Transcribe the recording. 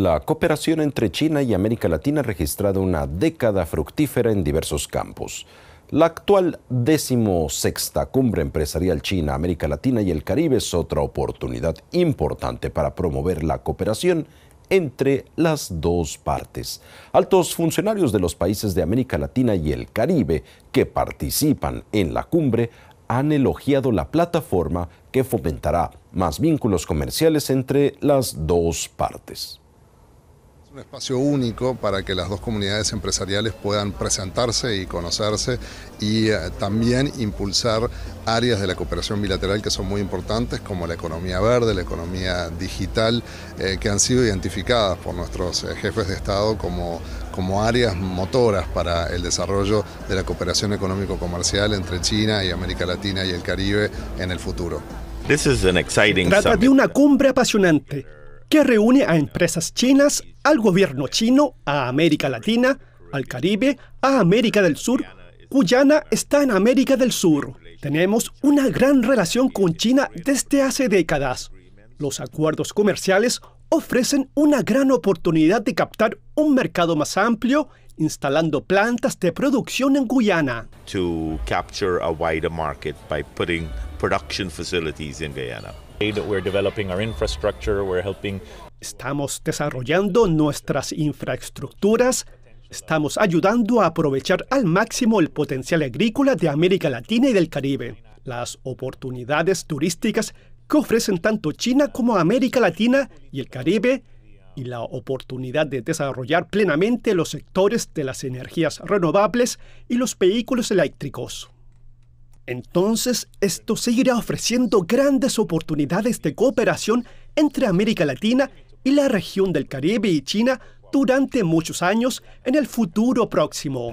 la cooperación entre China y América Latina ha registrado una década fructífera en diversos campos. La actual sexta cumbre empresarial China, América Latina y el Caribe es otra oportunidad importante para promover la cooperación entre las dos partes. Altos funcionarios de los países de América Latina y el Caribe que participan en la cumbre han elogiado la plataforma que fomentará más vínculos comerciales entre las dos partes. Un espacio único para que las dos comunidades empresariales puedan presentarse y conocerse y eh, también impulsar áreas de la cooperación bilateral que son muy importantes como la economía verde, la economía digital, eh, que han sido identificadas por nuestros eh, jefes de Estado como, como áreas motoras para el desarrollo de la cooperación económico-comercial entre China y América Latina y el Caribe en el futuro. This Trata de una cumbre apasionante que reúne a empresas chinas, al gobierno chino, a América Latina, al Caribe, a América del Sur. Guyana está en América del Sur. Tenemos una gran relación con China desde hace décadas. Los acuerdos comerciales ofrecen una gran oportunidad de captar un mercado más amplio instalando plantas de producción en Guyana. To capture a wider market by putting production facilities in Guyana. We're developing our infrastructure, we're helping Estamos desarrollando nuestras infraestructuras, estamos ayudando a aprovechar al máximo el potencial agrícola de América Latina y del Caribe. Las oportunidades turísticas que ofrecen tanto China como América Latina y el Caribe y la oportunidad de desarrollar plenamente los sectores de las energías renovables y los vehículos eléctricos. Entonces, esto seguirá ofreciendo grandes oportunidades de cooperación entre América Latina y la región del Caribe y China durante muchos años en el futuro próximo.